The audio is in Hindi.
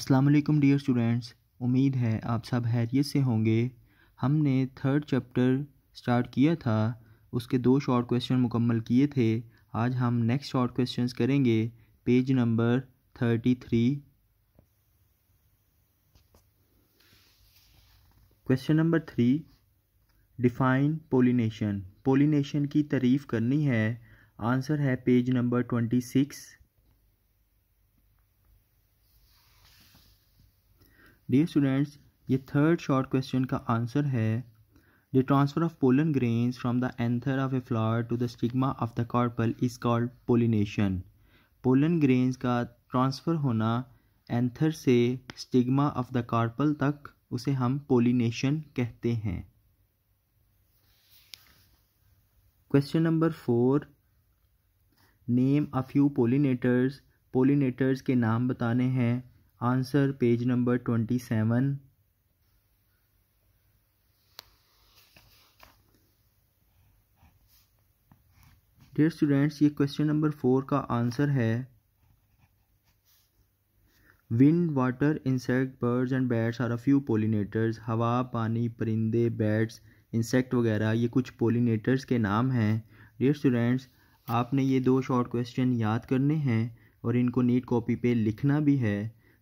अस्सलाम वालेकुम डियर स्टूडेंट्स उम्मीद है आप सब हैरियत से होंगे हमने थर्ड चैप्टर स्टार्ट किया था उसके दो शॉर्ट क्वेश्चन मुकम्मल किए थे आज हम नेक्स्ट शॉर्ट क्वेश्चन करेंगे page number thirty three question number three define pollination pollination की तारीफ़ करनी है आंसर है page number twenty six dear students ये थर्ड शॉर्ट क्वेश्चन का आंसर है the transfer of pollen grains from the anther of a flower to the stigma of the carpel is called pollination pollen grains का ट्रांसफ़र होना एंथर से स्टिग्मा ऑफ द कॉर्पल तक उसे हम पोलिनेशन कहते हैं question number four name a few pollinators pollinators के नाम बताने हैं answer page number twenty seven dear students ये क्वेश्चन नंबर फोर का आंसर है wind water insect birds and bats are a few pollinators हवा पानी परिंदे बैट्स इंसेक्ट वगैरह ये कुछ पोलिनेटर्स के नाम हैं डियर स्टूडेंट्स आपने ये दो शॉर्ट क्वेश्चन याद करने हैं और इनको नीट कॉपी पे लिखना भी है